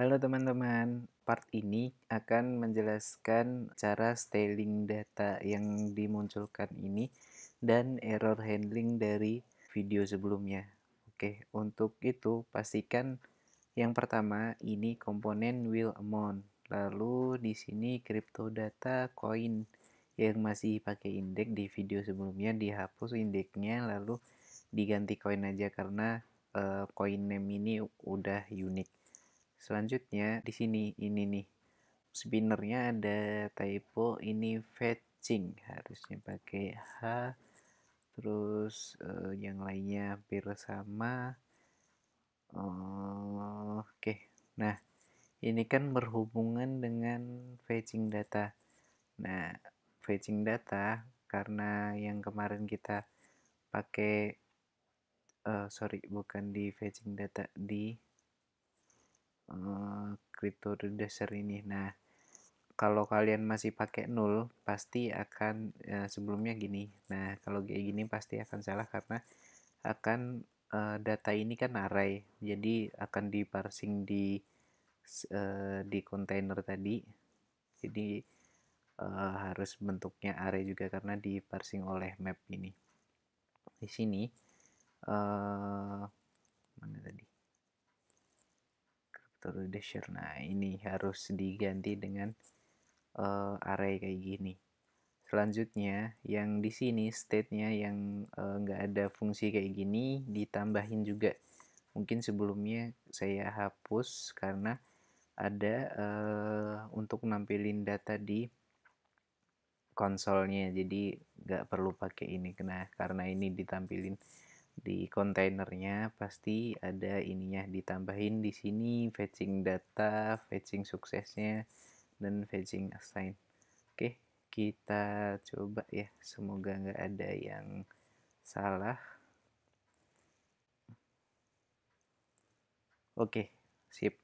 Halo teman-teman, part ini akan menjelaskan cara styling data yang dimunculkan ini dan error handling dari video sebelumnya. Oke, untuk itu pastikan yang pertama ini komponen wheel amount. Lalu di sini crypto data coin yang masih pakai indeks di video sebelumnya dihapus indeksnya lalu diganti koin aja karena koin eh, uh, name ini udah unik. Selanjutnya di sini ini nih spinnernya ada typo ini fetching harusnya pakai H terus uh, yang lainnya hampir sama uh, oke okay. nah ini kan berhubungan dengan fetching data nah fetching data karena yang kemarin kita pakai uh, sorry bukan di fetching data di Eh, kripto uh, dasar ini. Nah, kalau kalian masih pakai nol pasti akan uh, sebelumnya gini. Nah, kalau kayak gini pasti akan salah karena akan uh, data ini kan array. Jadi akan diparsing di uh, di kontainer tadi. Jadi uh, harus bentuknya array juga karena diparsing oleh map ini. Di sini uh, mana tadi? terus dasher nah ini harus diganti dengan uh, array kayak gini selanjutnya yang di sini state-nya yang eh, nggak uh, ada fungsi kayak gini ditambahin juga mungkin sebelumnya saya hapus karena ada uh, untuk nampilin data di konsolnya jadi nggak perlu pakai ini kena karena ini ditampilin di kontainernya pasti ada ininya ditambahin di sini fetching data, fetching suksesnya dan fetching assign. Oke, kita coba ya. Semoga nggak ada yang salah. Oke, sip.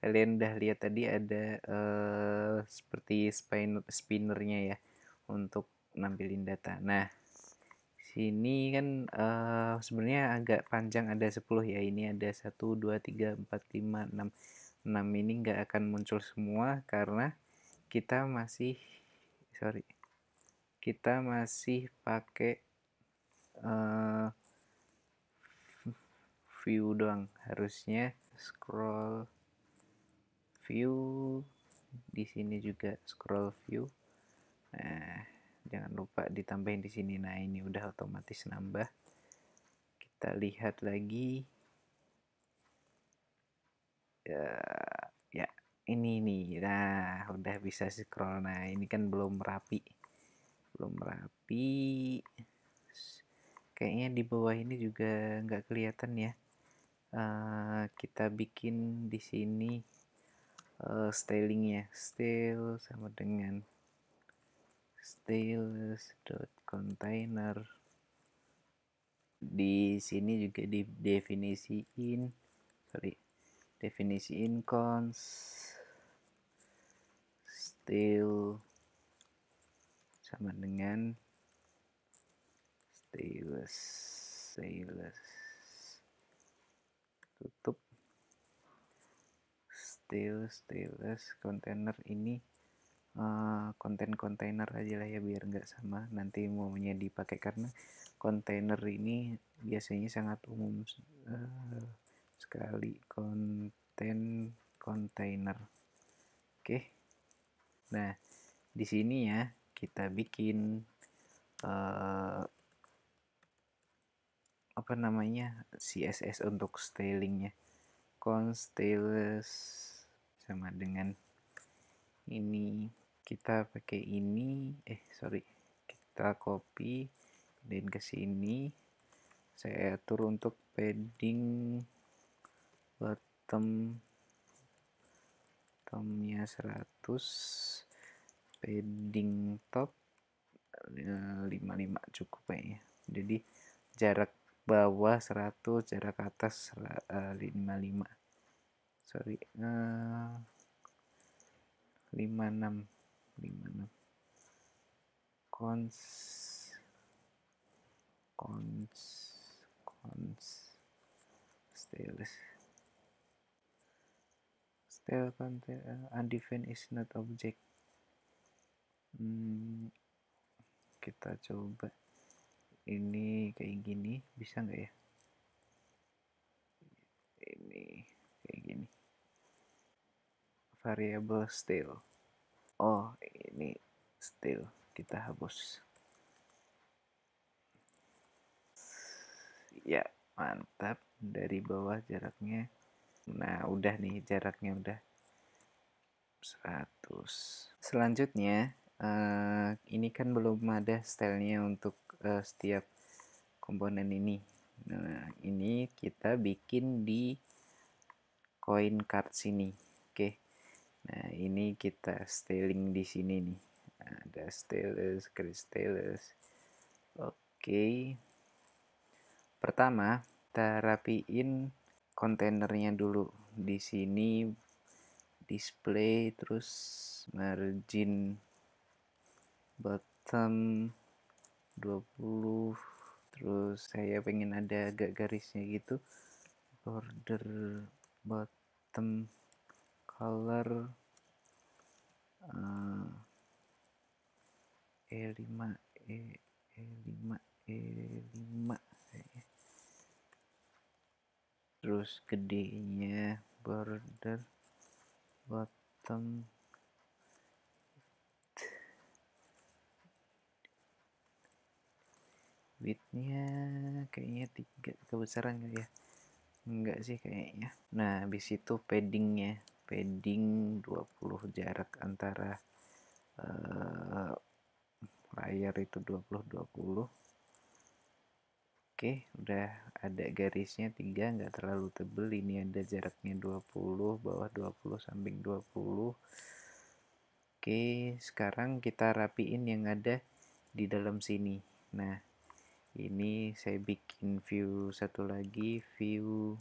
Kalian udah lihat tadi ada uh, seperti spin spinnernya ya untuk nampilin data. Nah, sini kan uh, sebenarnya agak panjang ada 10 ya ini ada 1 2 3 4 5 6 6 ini enggak akan muncul semua karena kita masih sorry kita masih pakai uh, view doang harusnya scroll view di sini juga scroll view nah jangan lupa ditambahin di sini nah ini udah otomatis nambah kita lihat lagi ya, ya ini nih nah udah bisa scroll nah ini kan belum rapi belum rapi kayaknya di bawah ini juga nggak kelihatan ya uh, kita bikin di sini uh, stylingnya style sama dengan dot container di sini juga di definisiin sorry definisiin cons style sama dengan stylus stylus tutup style stylus container ini Eh, konten-kontainer aja lah ya biar nggak sama nanti maunya dipakai karena kontainer ini biasanya sangat umum uh, sekali konten kontainer oke okay. nah di sini ya kita bikin uh, apa namanya CSS untuk stylingnya const sama dengan ini kita pakai ini eh sorry kita copy dan ke sini saya atur untuk padding bottom bottomnya 100 padding top 55 eh, cukup kayaknya jadi jarak bawah 100 jarak atas 55 eh, sorry eh, uh, 56 di mana cons cons cons stylus style kan, content uh, undefined is not object hmm, kita coba ini kayak gini bisa nggak ya ini kayak gini variable style oh ini still kita hapus ya mantap dari bawah jaraknya nah udah nih jaraknya udah 100 selanjutnya uh, ini kan belum ada stylenya untuk uh, setiap komponen ini nah ini kita bikin di coin card sini oke okay. Nah, ini kita styling di sini nih. Ada stylus, stylus. Oke. Pertama, kita rapiin kontainernya dulu. Di sini display terus margin bottom 20 terus saya pengen ada agak garisnya gitu border bottom color uh, eh, E5 E, E5 E5 e e terus gedenya border bottom widthnya kayaknya tiga kebesaran kali ya enggak sih kayaknya nah habis itu paddingnya padding 20 jarak antara uh, layar itu 20 20 Oke, okay, udah ada garisnya 3, nggak terlalu tebel. Ini ada jaraknya 20, bawah 20, samping 20. Oke, okay, sekarang kita rapiin yang ada di dalam sini. Nah, ini saya bikin view satu lagi, view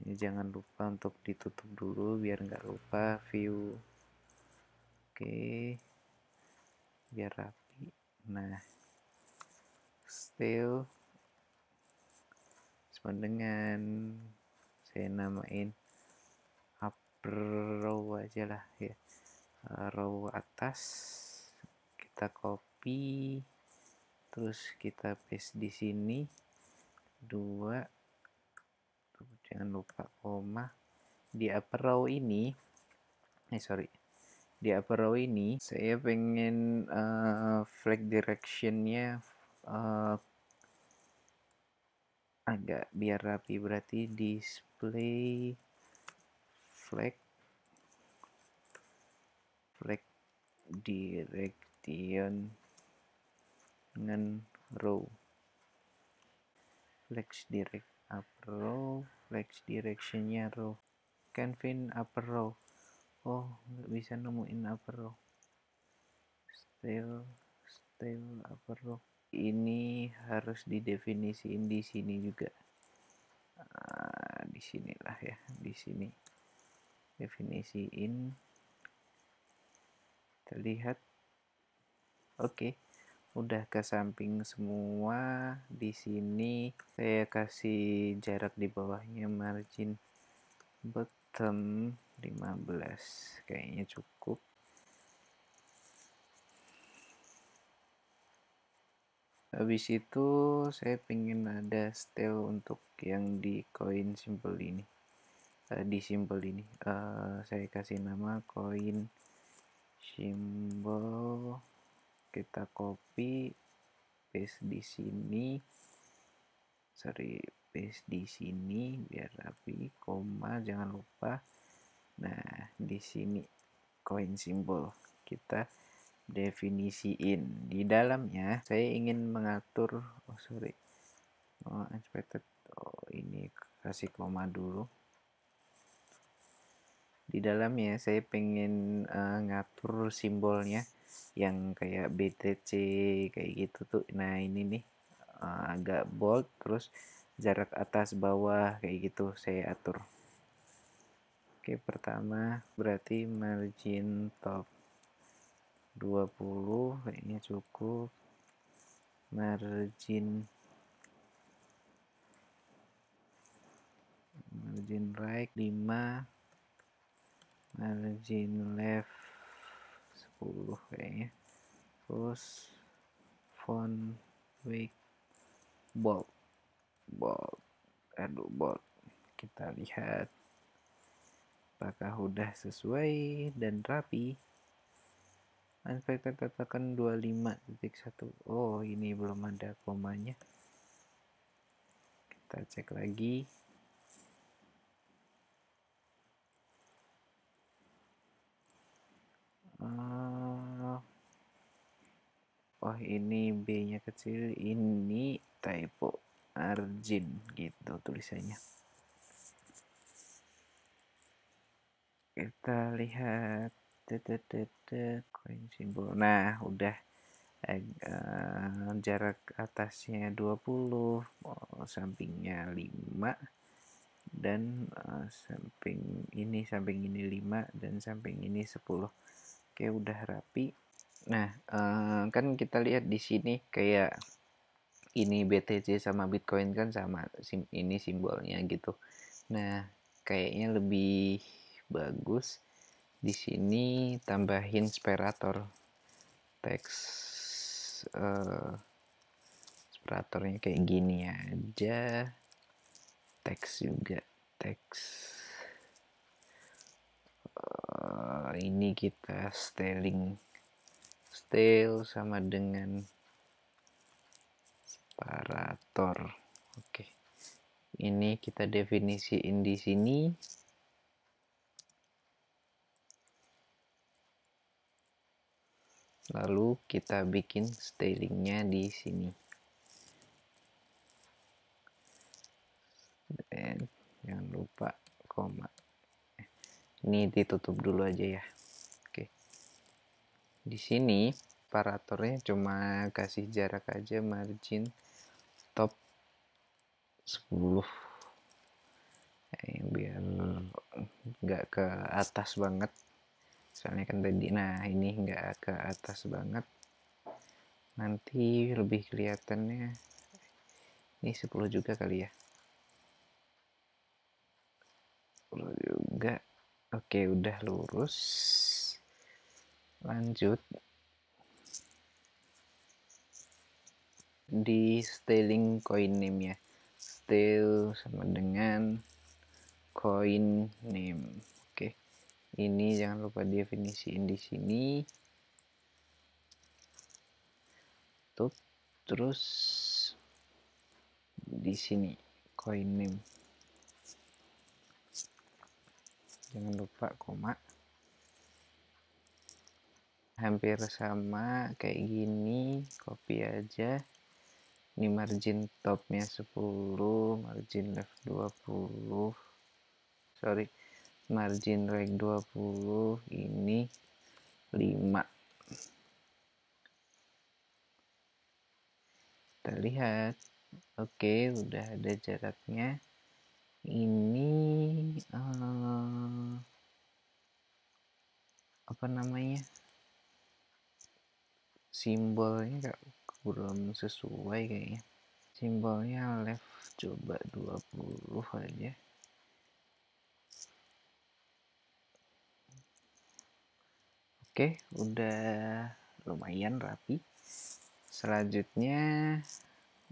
ini jangan lupa untuk ditutup dulu biar nggak lupa view oke biar rapi nah still sama dengan saya namain upper row aja lah ya row atas kita copy terus kita paste di sini dua jangan lupa koma di upper row ini eh sorry di upper row ini saya pengen uh, flag directionnya uh, agak biar rapi berarti display flag flag direction dengan row flex direct up row flex directionnya row can find upper row oh nggak bisa nemuin upper row style style upper row ini harus didefinisiin di sini juga ah, di sinilah ya di sini definisiin terlihat oke okay udah ke samping semua di sini saya kasih jarak di bawahnya margin bottom 15 kayaknya cukup habis itu saya pengen ada style untuk yang di koin simple ini uh, di simple ini uh, saya kasih nama koin simbol kita copy paste di sini sorry paste di sini biar rapi koma jangan lupa nah di sini koin simbol kita definisiin di dalamnya saya ingin mengatur oh sorry oh expected oh ini kasih koma dulu di dalamnya saya pengen uh, ngatur simbolnya yang kayak BTC kayak gitu tuh nah ini nih eh, agak bold terus jarak atas bawah kayak gitu saya atur oke pertama berarti margin top 20 kayaknya cukup margin margin right 5 margin left kayaknya terus font wake bold bold aduh bold kita lihat apakah udah sesuai dan rapi unpacked katakan 25.1 oh ini belum ada komanya kita cek lagi Ah. oh ini B nya kecil ini typo Arjin gitu tulisannya kita lihat koin simbol nah udah eh, jarak atasnya 20 oh, eh, sampingnya 5 dan uh, samping ini samping ini 5 dan samping ini 10 Oke, udah rapi. Nah, eh, kan kita lihat di sini kayak ini BTC sama Bitcoin kan sama sim ini simbolnya gitu. Nah, kayaknya lebih bagus di sini tambahin separator teks eh, speratornya kayak gini aja teks juga teks uh, ini kita styling style sama dengan separator oke okay. ini kita definisiin di sini lalu kita bikin stylingnya di sini dan jangan lupa koma ini ditutup dulu aja ya oke di sini paratornya cuma kasih jarak aja margin top 10 eh, biar nggak ke atas banget soalnya kan tadi nah ini nggak ke atas banget nanti lebih kelihatannya ini 10 juga kali ya Oke, udah lurus. Lanjut. Di styling coin name ya. Style sama dengan coin name. Oke. Ini jangan lupa definisiin di sini. Tuh, terus di sini coin name. jangan lupa koma hampir sama kayak gini copy aja ini margin topnya 10 margin left 20 sorry margin right 20 ini 5 kita lihat oke okay, udah ada jaraknya ini uh, apa namanya simbolnya gak, kurang sesuai kayaknya simbolnya left coba 20 aja oke udah lumayan rapi selanjutnya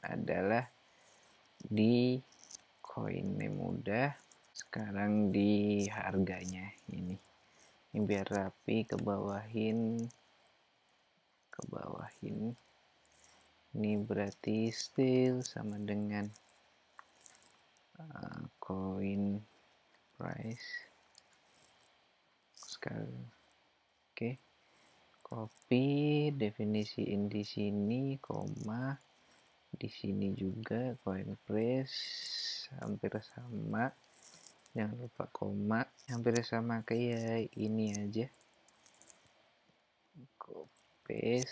adalah di koin ini mudah sekarang di harganya ini ini biar rapi ke bawahin ke bawahin ini berarti still sama dengan uh, price sekarang oke okay. copy definisi di sini koma di sini juga coin press hampir sama jangan lupa koma hampir sama kayak ini aja copies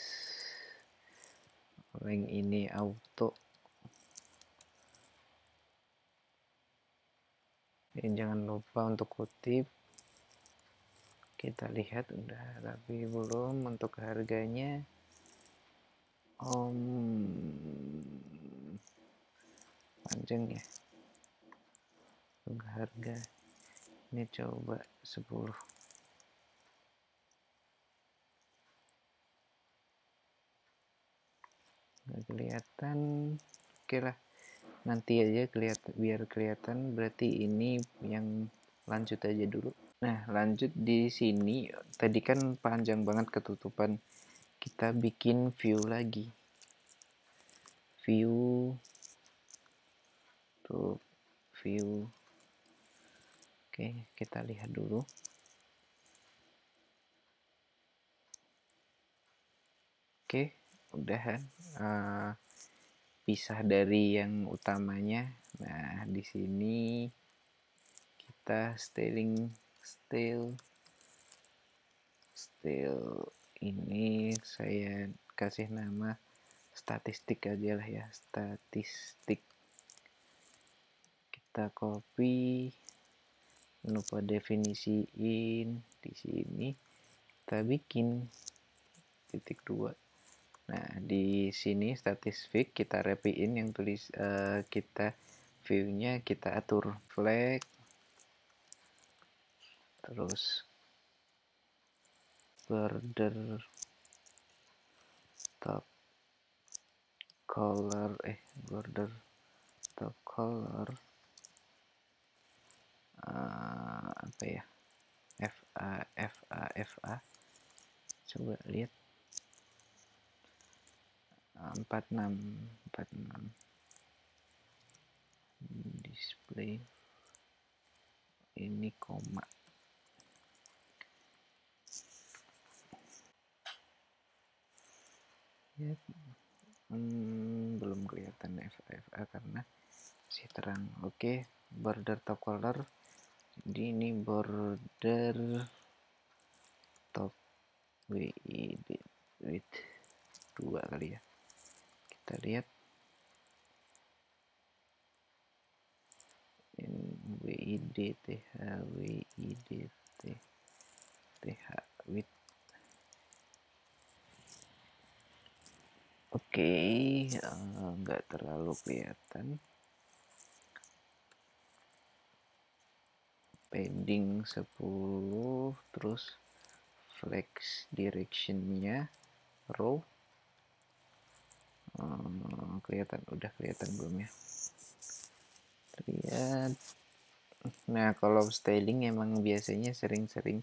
link ini auto Dan jangan lupa untuk kutip kita lihat udah tapi belum untuk harganya om panjang ya harga ini coba 10 nggak kelihatan oke lah nanti aja kelihatan biar kelihatan berarti ini yang lanjut aja dulu nah lanjut di sini tadi kan panjang banget ketutupan kita bikin view lagi view untuk view oke kita lihat dulu oke udah uh, pisah dari yang utamanya nah di sini kita styling style style ini saya kasih nama statistik aja lah ya statistik kita copy lupa definisiin di sini kita bikin titik dua nah di sini statistik kita rapiin yang tulis uh, kita viewnya kita atur flag terus border top color eh border top color apa ya F F A A F A coba lihat 46 46 display ini koma ya hmm, belum kelihatan FA, A karena si terang oke okay, border top color jadi ini border top width, dua kali ya kita lihat WID TH WID TH width oke okay, eh, nggak uh, terlalu kelihatan padding 10 terus flex directionnya row hmm, kelihatan udah kelihatan belum ya lihat nah kalau styling emang biasanya sering-sering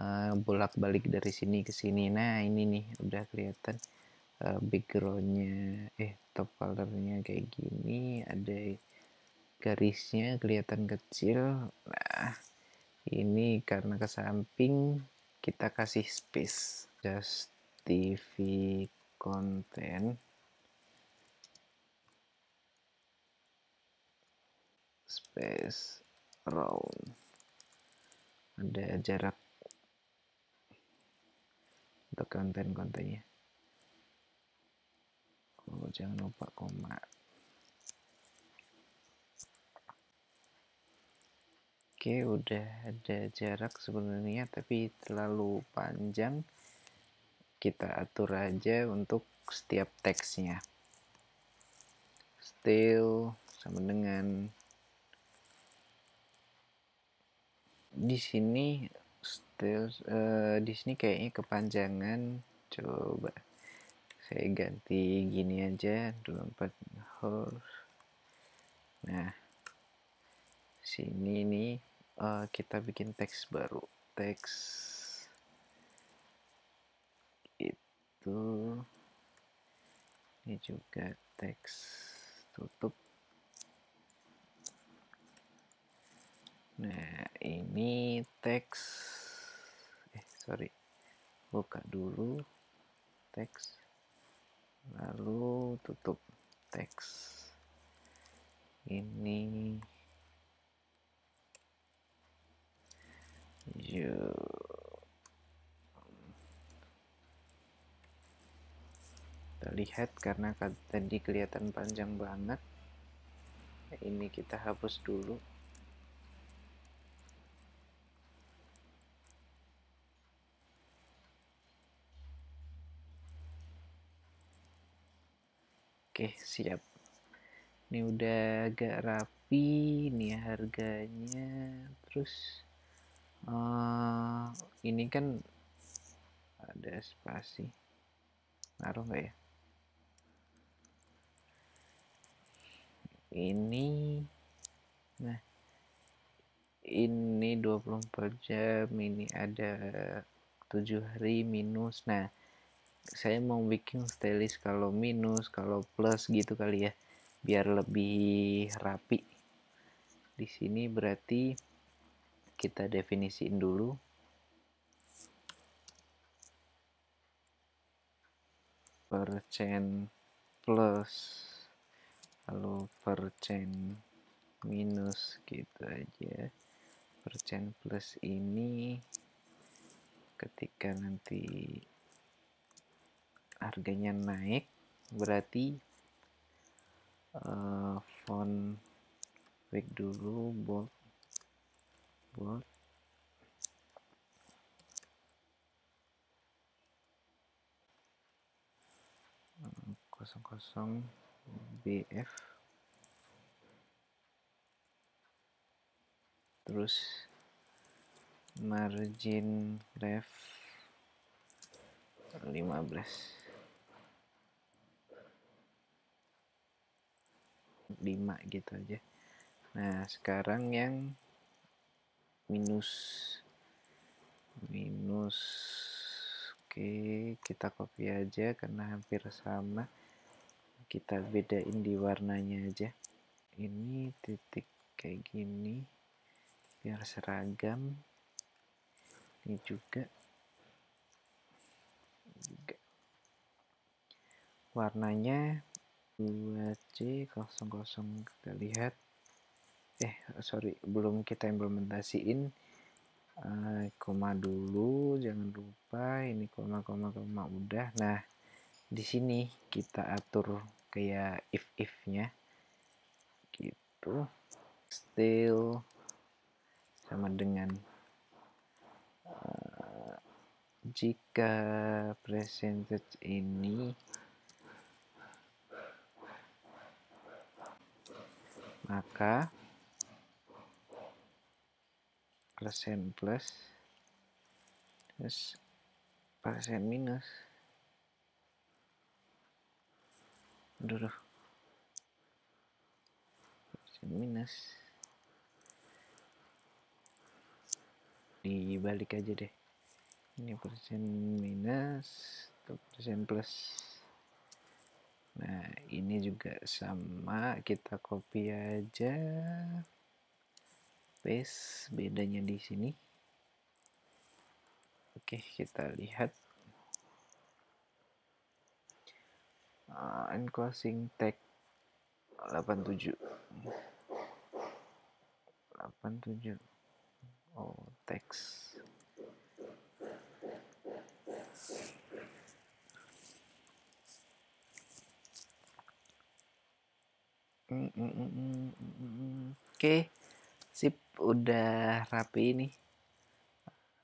uh, bolak-balik dari sini ke sini nah ini nih udah kelihatan uh, backgroundnya eh top colornya kayak gini ada garisnya kelihatan kecil nah ini karena ke samping kita kasih space just TV konten space round ada jarak untuk konten-kontennya oh jangan lupa koma Oke, udah ada jarak sebenarnya, tapi terlalu panjang. Kita atur aja untuk setiap teksnya. Still sama dengan di sini still uh, di sini kayaknya kepanjangan. Coba saya ganti gini aja 24 hours. Nah, sini nih uh, kita bikin teks baru teks itu ini juga teks tutup nah ini teks eh sorry buka dulu teks lalu tutup teks ini you kita karena tadi kelihatan panjang banget ini kita hapus dulu Oke, siap. Ini udah agak rapi Ini harganya. Terus uh, ini kan ada spasi naruh nggak ya ini nah ini 24 jam ini ada 7 hari minus nah saya mau bikin stylish kalau minus kalau plus gitu kali ya biar lebih rapi di sini berarti kita definisiin dulu percent plus lalu percent minus gitu aja percent plus ini ketika nanti harganya naik berarti uh, font back dulu bold What? kosong kosong BF terus margin ref 15 5 gitu aja nah sekarang yang minus minus oke kita copy aja karena hampir sama kita bedain di warnanya aja ini titik kayak gini biar seragam ini juga juga warnanya 2C00 kita lihat eh sorry belum kita implementasiin uh, koma dulu jangan lupa ini koma koma koma udah nah di sini kita atur kayak if if nya gitu still sama dengan uh, jika percentage ini maka persen plus terus persen minus aduh, aduh. persen minus dibalik aja deh ini persen minus atau persen plus nah ini juga sama kita copy aja paste bedanya di sini oke kita lihat uh, enclosing tag 87 87 oh teks mm, mm, mm, mm, mm. mm, mm. oke okay sip udah rapi ini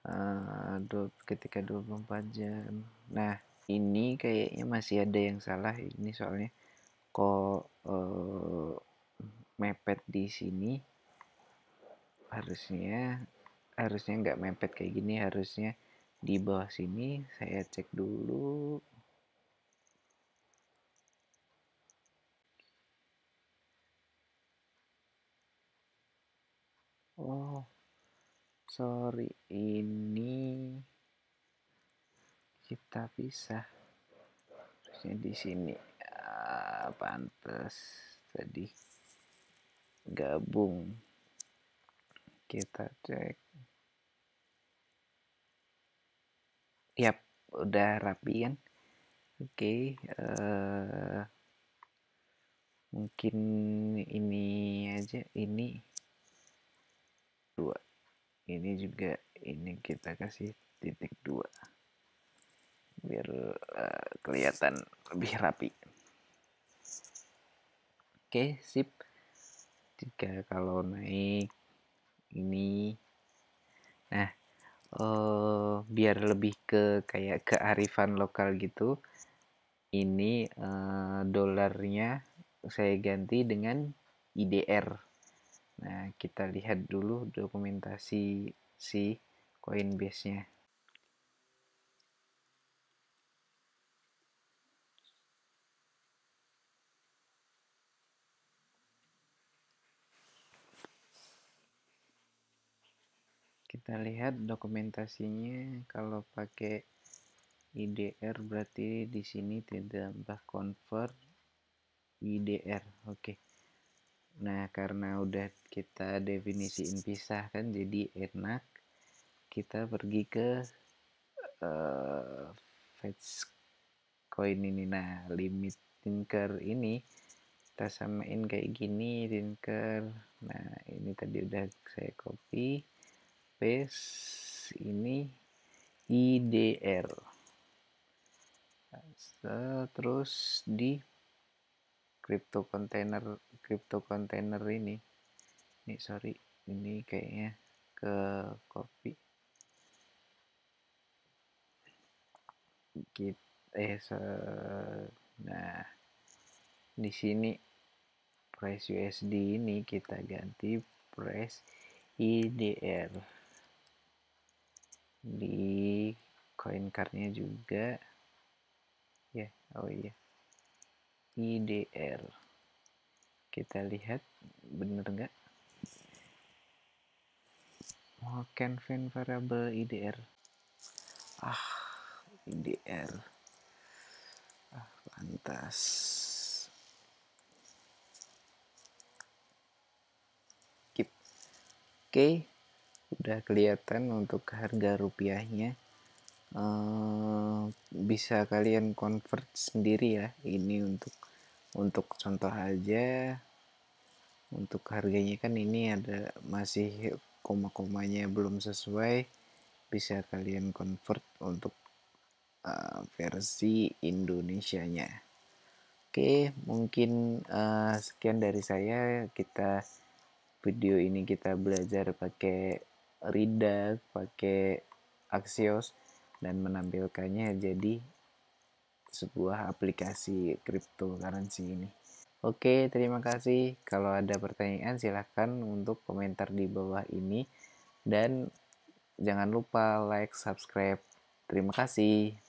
uh, ketika 24 jam nah ini kayaknya masih ada yang salah ini soalnya kok uh, mepet di sini harusnya harusnya nggak mepet kayak gini harusnya di bawah sini saya cek dulu sorry ini kita pisah terusnya di sini ah, pantas tadi gabung kita cek yap udah rapi kan oke okay, uh, eh, mungkin ini aja ini dua ini juga ini kita kasih titik dua biar uh, kelihatan lebih rapi oke sip jika kalau naik ini nah uh, biar lebih ke kayak kearifan lokal gitu ini uh, dolarnya saya ganti dengan IDR Nah, kita lihat dulu dokumentasi si Coinbase-nya. Kita lihat dokumentasinya kalau pakai IDR berarti di sini tidak mbah convert IDR. Oke. Okay. Nah, karena udah kita definisiin pisah kan jadi enak kita pergi ke uh, eh, fetch coin ini. Nah, limit tinker ini kita samain kayak gini tinker. Nah, ini tadi udah saya copy paste ini IDR. Nah, terus di crypto container crypto container ini ini sorry ini kayaknya ke copy kita eh se nah di sini price USD ini kita ganti price IDR di coin cardnya juga ya yeah. oh iya yeah. IDR kita lihat bener nggak oh, Canvin variable IDR ah IDR ah lantas. keep oke okay. udah kelihatan untuk harga rupiahnya uh, bisa kalian convert sendiri ya ini untuk untuk contoh aja untuk harganya kan ini ada masih koma-komanya belum sesuai bisa kalian convert untuk uh, versi nya oke mungkin uh, sekian dari saya kita video ini kita belajar pakai Rida, pakai Axios dan menampilkannya jadi sebuah aplikasi cryptocurrency ini. Oke, terima kasih. Kalau ada pertanyaan silahkan untuk komentar di bawah ini. Dan jangan lupa like, subscribe. Terima kasih.